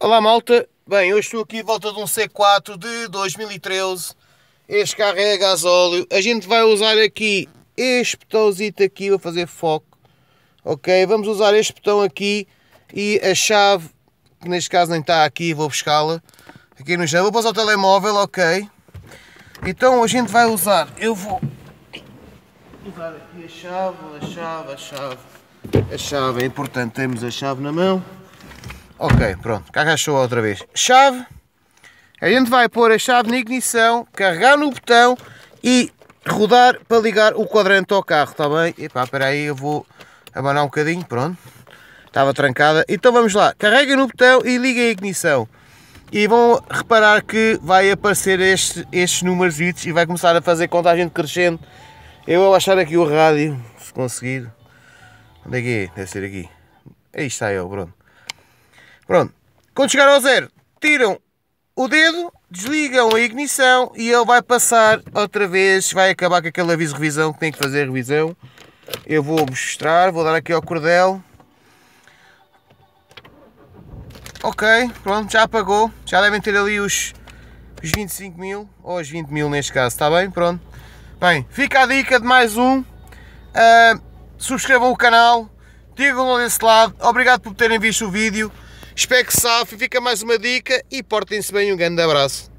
Olá malta, bem, hoje estou aqui de volta de um C4 de 2013 Este carro é a gás óleo A gente vai usar aqui este botãozinho aqui para fazer foco Ok, vamos usar este botão aqui E a chave, que neste caso nem está aqui, vou buscá-la Aqui no chão, vou pôr o telemóvel, ok Então a gente vai usar, eu vou Usar aqui a chave, a chave, a chave A chave, é importante, temos a chave na mão Ok, pronto, cá achou outra vez. Chave. A gente vai pôr a chave na ignição, carregar no botão e rodar para ligar o quadrante ao carro, está bem? Epá, espera aí, eu vou abanar um bocadinho, pronto. Estava trancada. Então vamos lá, carrega no botão e liga a ignição. E vão reparar que vai aparecer este, estes números e vai começar a fazer contagem crescendo. Eu vou achar aqui o rádio, se conseguir. Onde é que é? Deve ser aqui. Aí está eu, pronto. Pronto. Quando chegar ao zero, tiram o dedo, desligam a ignição e ele vai passar outra vez, vai acabar com aquele aviso de revisão que tem que fazer revisão. Eu vou mostrar, vou dar aqui ao cordel. Ok, pronto, já apagou. Já devem ter ali os, os 25 mil, ou os 20 mil neste caso, está bem? Pronto. Bem, fica a dica de mais um. Uh, subscrevam o canal, digam desse lado. Obrigado por terem visto o vídeo. Espero que fica mais uma dica e portem-se bem. Um grande abraço.